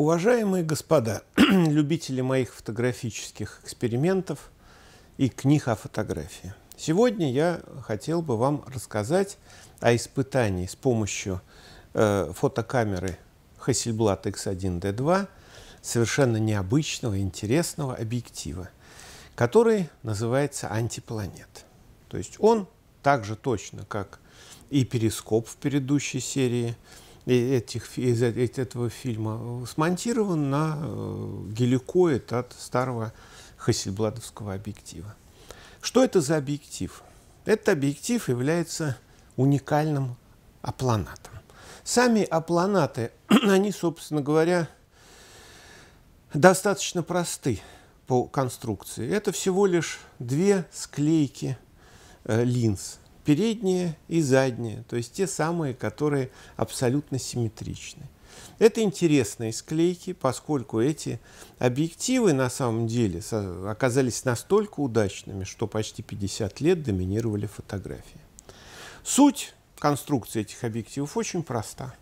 Уважаемые господа, любители моих фотографических экспериментов и книг о фотографии, сегодня я хотел бы вам рассказать о испытании с помощью э, фотокамеры Hasselblad X1D2 совершенно необычного, интересного объектива, который называется антипланет. То есть он так же точно, как и перископ в предыдущей серии – этих, из э, этого фильма э, смонтирован на э, геликоид от старого Хассельбладовского объектива. Что это за объектив? Этот объектив является уникальным апланатом. Сами апланаты, они, собственно говоря, достаточно просты по конструкции. Это всего лишь две склейки э, линз передние и задние, то есть те самые, которые абсолютно симметричны. Это интересные склейки, поскольку эти объективы на самом деле оказались настолько удачными, что почти 50 лет доминировали фотографии. Суть конструкции этих объективов очень проста.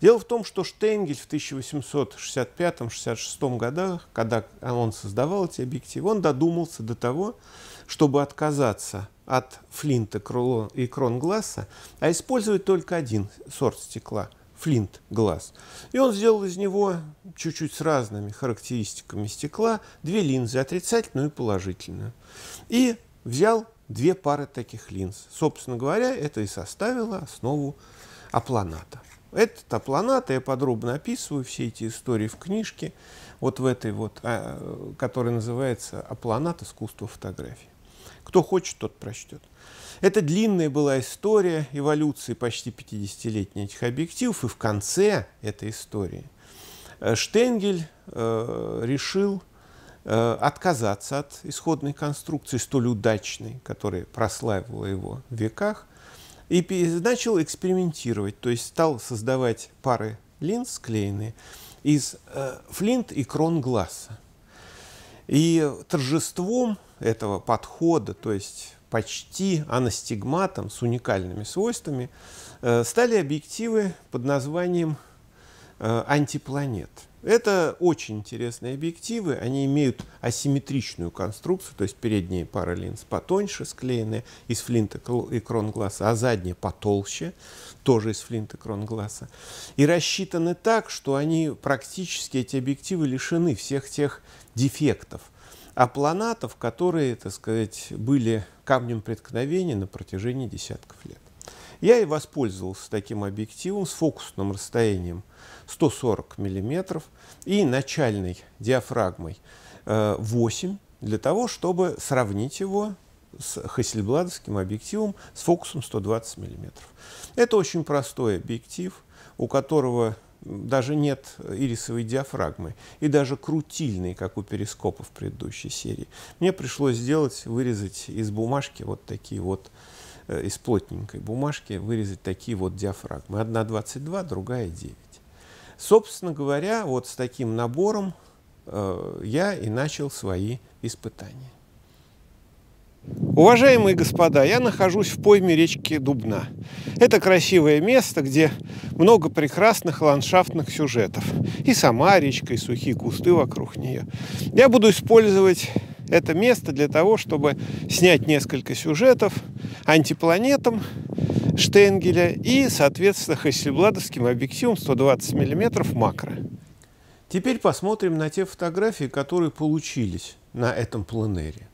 Дело в том, что Штенгель в 1865-66 годах, когда он создавал эти объективы, он додумался до того, чтобы отказаться от флинта и кронгласса, а использовать только один сорт стекла – флинт глаз. И он сделал из него чуть-чуть с разными характеристиками стекла две линзы, отрицательную и положительную. И взял две пары таких линз. Собственно говоря, это и составило основу апланата. Этот апланат, я подробно описываю все эти истории в книжке, вот в этой вот, а, которая называется «Апланат. искусства фотографии». Кто хочет, тот прочтет. Это длинная была история эволюции почти 50-летней этих объективов, и в конце этой истории э, Штенгель э, решил э, отказаться от исходной конструкции, столь удачной, которая прославила его в веках, и начал экспериментировать, то есть стал создавать пары линз склеенные из э, флинт и крон глаза. И торжеством этого подхода, то есть почти анастигматом с уникальными свойствами, э, стали объективы под названием э, антипланет. Это очень интересные объективы, они имеют асимметричную конструкцию, то есть передние пары линз потоньше склеены из флинта и кронгласса, а задние потолще, тоже из флинта и кронгласса. И рассчитаны так, что они практически, эти объективы, лишены всех тех дефектов – апланатов, которые, так сказать, были камнем преткновения на протяжении десятков лет. Я и воспользовался таким объективом с фокусным расстоянием 140 мм и начальной диафрагмой 8 э, для того, чтобы сравнить его с хассельбладовским объективом с фокусом 120 мм. Это очень простой объектив, у которого даже нет ирисовой диафрагмы, и даже крутильной, как у перископа в предыдущей серии. Мне пришлось сделать, вырезать из бумажки вот такие вот, э, из плотненькой бумажки, вырезать такие вот диафрагмы. Одна 22, другая 9. Собственно говоря, вот с таким набором э, я и начал свои испытания. Уважаемые господа, я нахожусь в пойме речки Дубна. Это красивое место, где много прекрасных ландшафтных сюжетов. И сама речка, и сухие кусты вокруг нее. Я буду использовать это место для того, чтобы снять несколько сюжетов антипланетам Штенгеля и, соответственно, Хасельбладовским объективом 120 мм макро. Теперь посмотрим на те фотографии, которые получились на этом планере.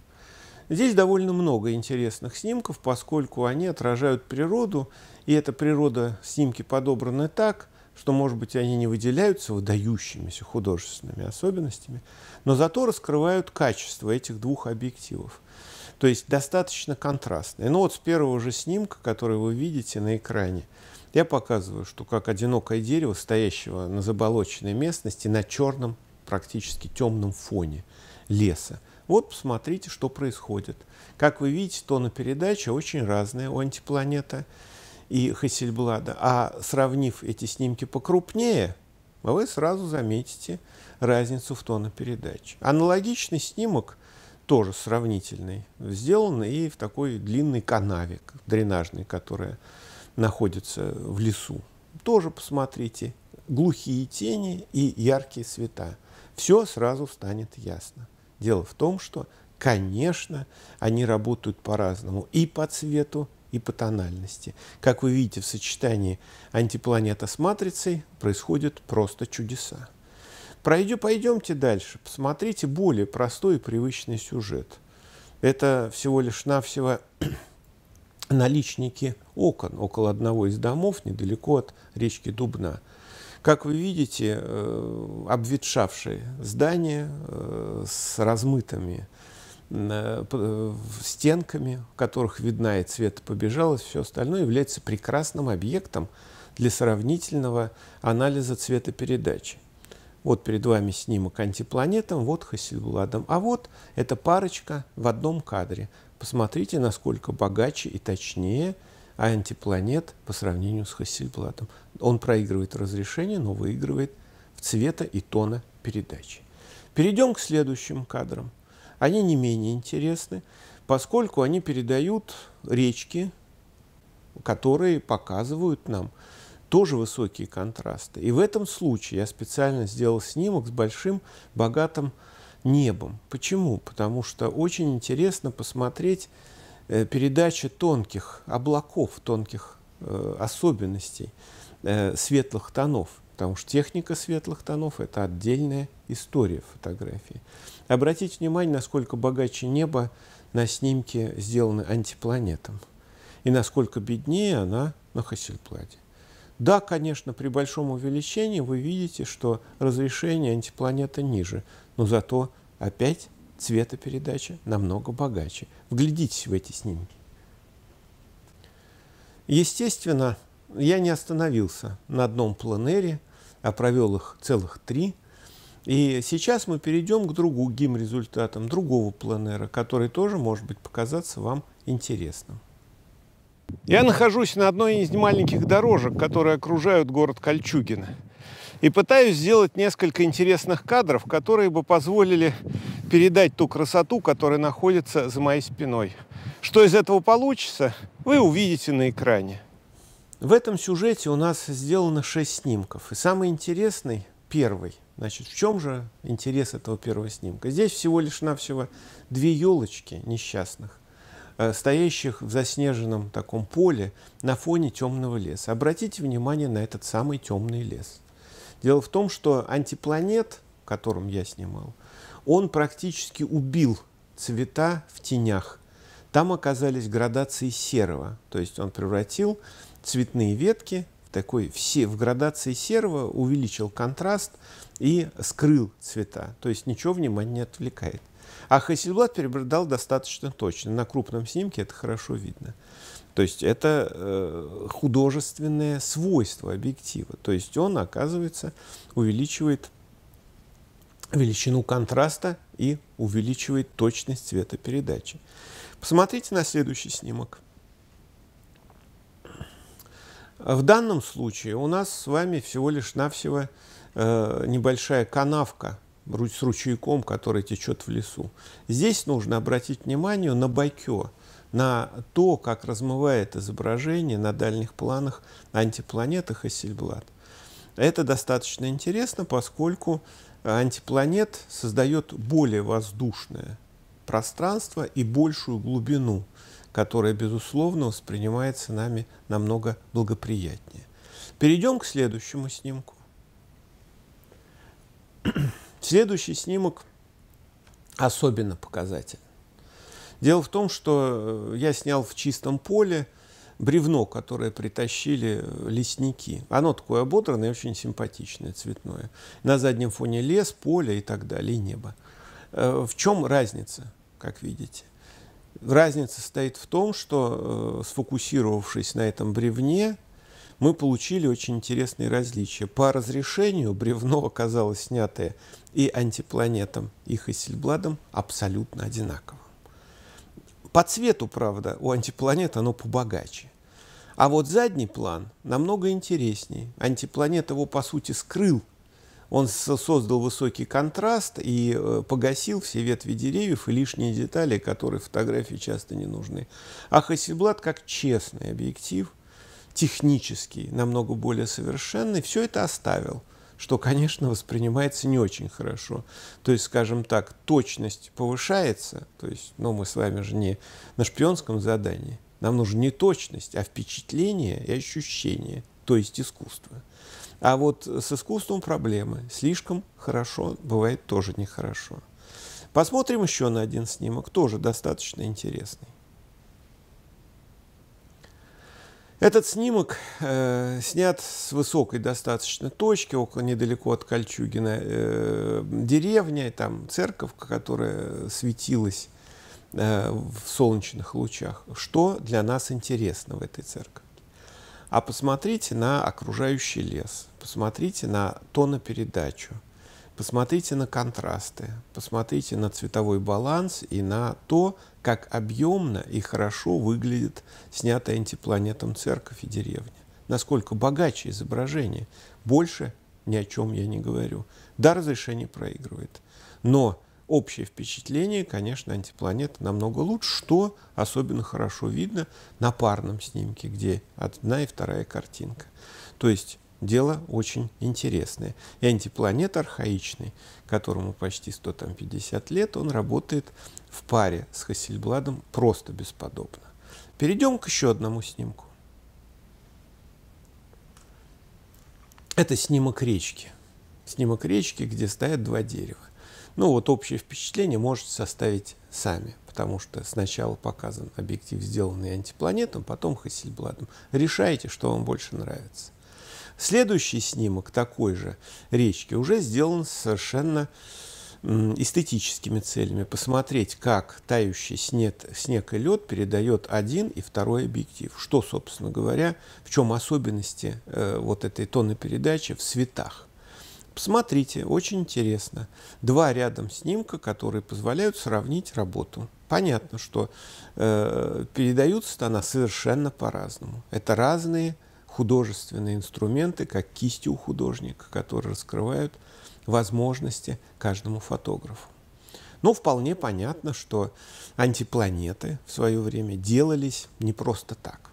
Здесь довольно много интересных снимков, поскольку они отражают природу, и эта природа, снимки подобраны так, что, может быть, они не выделяются выдающимися художественными особенностями, но зато раскрывают качество этих двух объективов. То есть достаточно контрастные. Ну вот с первого же снимка, который вы видите на экране, я показываю, что как одинокое дерево, стоящего на заболоченной местности, на черном, практически темном фоне леса. Вот посмотрите, что происходит. Как вы видите, тона передачи очень разная у антипланета и Хассельблада. А сравнив эти снимки покрупнее, вы сразу заметите разницу в тонопередач. Аналогичный снимок, тоже сравнительный, сделан и в такой длинной канаве, дренажной, которая находится в лесу. Тоже посмотрите, глухие тени и яркие света. Все сразу станет ясно. Дело в том, что, конечно, они работают по-разному и по цвету, и по тональности. Как вы видите, в сочетании антипланета с матрицей происходят просто чудеса. Пройдем, пойдемте дальше, посмотрите более простой и привычный сюжет. Это всего лишь навсего наличники окон около одного из домов недалеко от речки Дубна – как вы видите, э, обветшавшие здания э, с размытыми э, стенками, в которых видна и цвета побежалось, все остальное является прекрасным объектом для сравнительного анализа цветопередачи. Вот перед вами снимок антипланетам, вот Хассельбладом, а вот эта парочка в одном кадре. Посмотрите, насколько богаче и точнее – а антипланет по сравнению с Хассельбладом. Он проигрывает разрешение, но выигрывает в цвета и тона передачи. Перейдем к следующим кадрам. Они не менее интересны, поскольку они передают речки, которые показывают нам тоже высокие контрасты. И в этом случае я специально сделал снимок с большим богатым небом. Почему? Потому что очень интересно посмотреть Э, передача тонких облаков, тонких э, особенностей э, светлых тонов, потому что техника светлых тонов – это отдельная история фотографии. Обратите внимание, насколько богаче небо на снимке сделаны антипланетом, и насколько беднее она на Хассельбладе. Да, конечно, при большом увеличении вы видите, что разрешение антипланета ниже, но зато опять цветопередача намного богаче. Вглядитесь в эти снимки. Естественно, я не остановился на одном планере, а провел их целых три. И сейчас мы перейдем к другим результатам, другого планера, который тоже может быть показаться вам интересным. Я нахожусь на одной из маленьких дорожек, которые окружают город Кольчугино и пытаюсь сделать несколько интересных кадров, которые бы позволили передать ту красоту, которая находится за моей спиной. Что из этого получится, вы увидите на экране. В этом сюжете у нас сделано 6 снимков. И самый интересный – первый. Значит, в чем же интерес этого первого снимка? Здесь всего лишь навсего две елочки несчастных, э, стоящих в заснеженном таком поле на фоне темного леса. Обратите внимание на этот самый темный лес – Дело в том, что антипланет, которым я снимал, он практически убил цвета в тенях. Там оказались градации серого, то есть он превратил цветные ветки в такой все в градации серого, увеличил контраст и скрыл цвета, то есть ничего внимания не отвлекает. А Хасельблад перебрал достаточно точно. На крупном снимке это хорошо видно. То есть это э, художественное свойство объектива. То есть он, оказывается, увеличивает величину контраста и увеличивает точность цветопередачи. Посмотрите на следующий снимок. В данном случае у нас с вами всего лишь навсего э, небольшая канавка с ручейком, который течет в лесу. Здесь нужно обратить внимание на байкё на то, как размывает изображение на дальних планах антипланеты Хассельблад. Это достаточно интересно, поскольку э, антипланет создает более воздушное пространство и большую глубину, которая, безусловно, воспринимается нами намного благоприятнее. Перейдем к следующему снимку. Следующий снимок особенно показательный. Дело в том, что э, я снял в чистом поле бревно, которое притащили э, лесники. Оно такое ободранное, очень симпатичное, цветное. На заднем фоне лес, поле и так далее, и небо. Э, в чем разница, как видите? Разница стоит в том, что, сфокусировавшись на этом бревне, мы получили очень интересные различия. По разрешению бревно оказалось снятое и антипланетом, и Хассельбладом абсолютно одинаково. По цвету, правда, у антипланет оно побогаче. А вот задний план намного интереснее. Антипланет его, по сути, скрыл. Он создал высокий контраст и э, погасил все ветви деревьев и лишние детали, которые фотографии часто не нужны. А Хассельблад, как честный объектив, технический, намного более совершенный, все это оставил – что, конечно, воспринимается не очень хорошо. То есть, скажем так, точность повышается, то есть, но ну, мы с вами же не на шпионском задании, нам нужна не точность, а впечатление и ощущение, то есть искусство. А вот с искусством проблемы. Слишком хорошо бывает тоже нехорошо. Посмотрим еще на один снимок, тоже достаточно интересный. Этот снимок э, снят с высокой достаточно точки, около недалеко от Кольчугина, э, деревня, там церковка, которая светилась э, в солнечных лучах. Что для нас интересно в этой церкви? А посмотрите на окружающий лес, посмотрите на тонопередачу – Посмотрите на контрасты, посмотрите на цветовой баланс и на то, как объемно и хорошо выглядит снятая антипланетом церковь и деревня. Насколько богаче изображение. Больше ни о чем я не говорю. Да, разрешение проигрывает. Но общее впечатление, конечно, антипланета намного лучше, что особенно хорошо видно на парном снимке, где одна и вторая картинка. То есть дело очень интересное. И антипланет архаичный, которому почти 150 лет, он работает в паре с Хассельбладом просто бесподобно. Перейдем к еще одному снимку. Это снимок речки. Снимок речки, где стоят два дерева. Ну вот общее впечатление можете составить сами, потому что сначала показан объектив, сделанный антипланетом, потом Хассельбладом. Решайте, что вам больше нравится. Следующий снимок такой же речки уже сделан совершенно эстетическими целями. Посмотреть, как тающий снег, снег и лед передает один и второй объектив. Что, собственно говоря, в чем особенности э, вот этой тонны в светах. Посмотрите, очень интересно. Два рядом снимка, которые позволяют сравнить работу. Понятно, что э, передаются она совершенно по-разному. Это разные э, художественные инструменты, как кисти у художника, которые раскрывают возможности каждому фотографу. Но ну, вполне понятно, что антипланеты в свое время делались не просто так.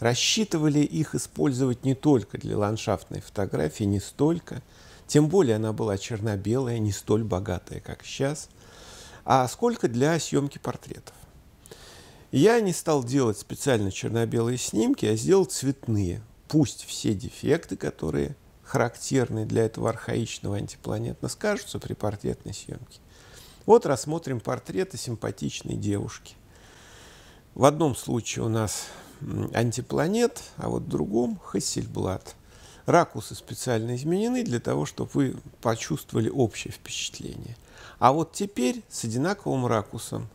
Рассчитывали их использовать не только для ландшафтной фотографии, не столько, тем более она была черно-белая, не столь богатая, как сейчас, а сколько для съемки портретов. Я не стал делать специально черно-белые снимки, а сделал цветные, пусть все дефекты, которые характерны для этого архаичного антипланетно, скажутся при портретной съемке. Вот рассмотрим портреты симпатичной девушки. В одном случае у нас антипланет, а вот в другом Хассельблат. Ракусы специально изменены для того, чтобы вы почувствовали общее впечатление. А вот теперь с одинаковым ракусом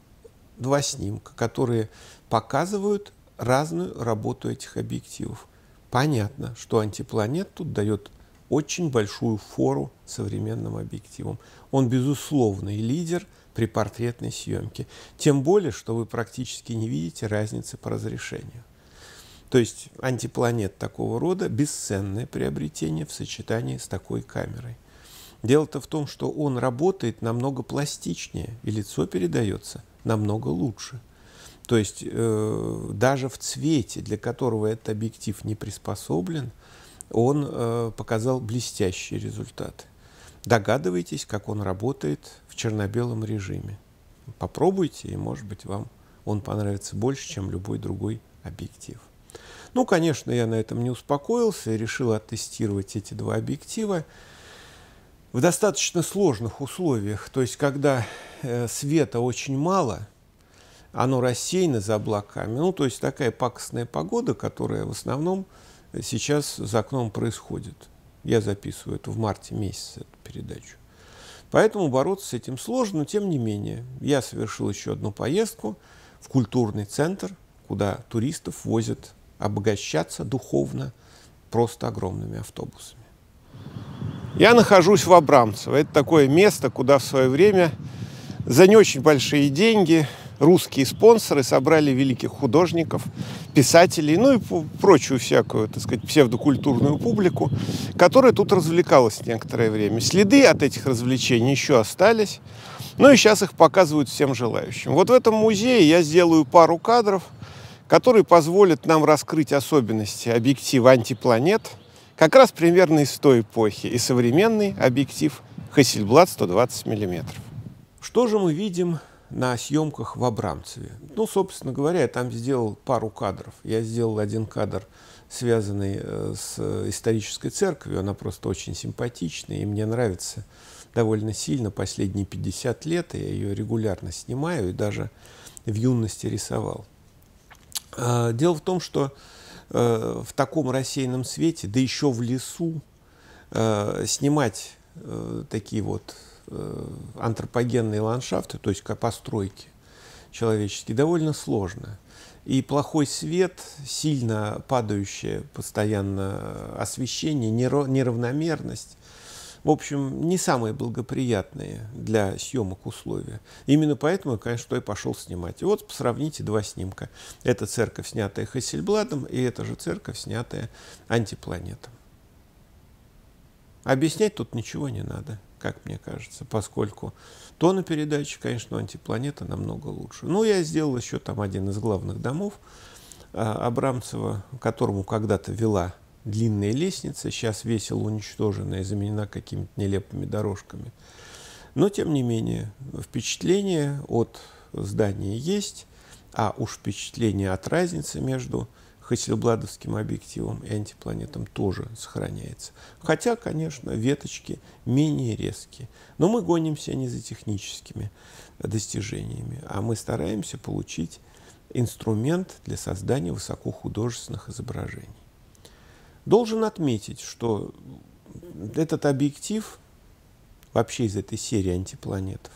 два снимка, которые показывают разную работу этих объективов понятно, что антипланет тут дает очень большую фору современным объективам. Он безусловный лидер при портретной съемке. Тем более, что вы практически не видите разницы по разрешению. То есть антипланет такого рода – бесценное приобретение в сочетании с такой камерой. Дело-то в том, что он работает намного пластичнее, и лицо передается намного лучше – то есть э, даже в цвете, для которого этот объектив не приспособлен, он э, показал блестящие результаты. Догадывайтесь, как он работает в черно-белом режиме. Попробуйте, и, может быть, вам он понравится больше, чем любой другой объектив. Ну, конечно, я на этом не успокоился и решил оттестировать эти два объектива в достаточно сложных условиях. То есть, когда э, света очень мало – оно рассеяно за облаками. Ну, то есть такая пакостная погода, которая в основном э, сейчас за окном происходит. Я записываю это в марте месяце, эту передачу. Поэтому бороться с этим сложно, но тем не менее. Я совершил еще одну поездку в культурный центр, куда туристов возят обогащаться духовно просто огромными автобусами. Я нахожусь в Абрамцево. Это такое место, куда в свое время за не очень большие деньги русские спонсоры собрали великих художников, писателей, ну и прочую всякую, так сказать, псевдокультурную публику, которая тут развлекалась некоторое время. Следы от этих развлечений еще остались, ну и сейчас их показывают всем желающим. Вот в этом музее я сделаю пару кадров, которые позволят нам раскрыть особенности объектива антипланет – как раз примерно из той эпохи и современный объектив Хассельблад 120 мм. Что же мы видим на съемках в Абрамцеве. Ну, собственно говоря, я там сделал пару кадров. Я сделал один кадр, связанный э, с э, исторической церковью. Она просто очень симпатичная, и мне нравится довольно сильно последние 50 лет. Я ее регулярно снимаю и даже в юности рисовал. А, дело в том, что э, в таком рассеянном свете, да еще в лесу, снимать такие вот Э, антропогенные ландшафты, то есть постройки человеческие, довольно сложно. И плохой свет, сильно падающее постоянно освещение, неравномерность, в общем, не самые благоприятные для съемок условия. Именно поэтому, конечно, я пошел снимать. И вот сравните два снимка. Это церковь, снятая Хассельбладом, и это же церковь, снятая антипланетом. Объяснять тут ничего не надо как мне кажется, поскольку тонопередача, конечно, антипланета намного лучше. Ну, я сделал еще там один из главных домов а, Абрамцева, которому когда-то вела длинная лестница, сейчас весело уничтожена и заменена какими-то нелепыми дорожками. Но, тем не менее, впечатление от здания есть, а уж впечатление от разницы между Хасселбладовским объективом и антипланетам тоже сохраняется. Хотя, конечно, веточки менее резкие. Но мы гонимся не за техническими достижениями, а мы стараемся получить инструмент для создания высокохудожественных изображений. Должен отметить, что этот объектив вообще из этой серии антипланетов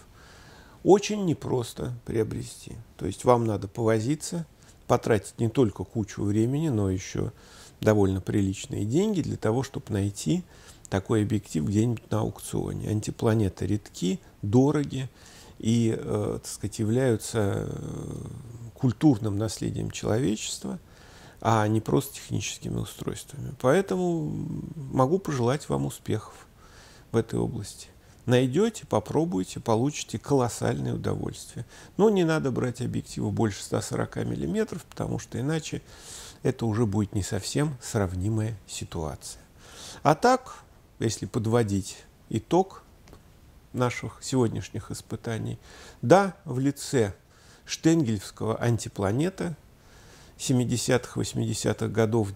очень непросто приобрести. То есть вам надо повозиться – потратить не только кучу времени, но еще довольно приличные деньги для того, чтобы найти такой объектив где-нибудь на аукционе. Антипланеты редки, дороги и, э, так сказать, являются э, культурным наследием человечества, а не просто техническими устройствами. Поэтому могу пожелать вам успехов в этой области найдете, попробуйте, получите колоссальное удовольствие. Но не надо брать объективы больше 140 мм, потому что иначе это уже будет не совсем сравнимая ситуация. А так, если подводить итог наших сегодняшних испытаний, да, в лице штенгельского антипланета 70-80-х х годов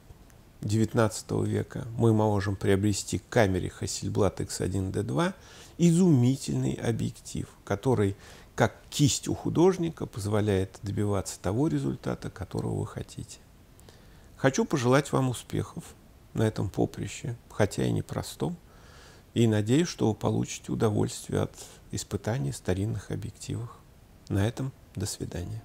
XIX века мы можем приобрести к камере Hasselblad X1D2 изумительный объектив, который как кисть у художника позволяет добиваться того результата, которого вы хотите. Хочу пожелать вам успехов на этом поприще, хотя и непростом, и надеюсь, что вы получите удовольствие от испытаний старинных объективов. На этом до свидания.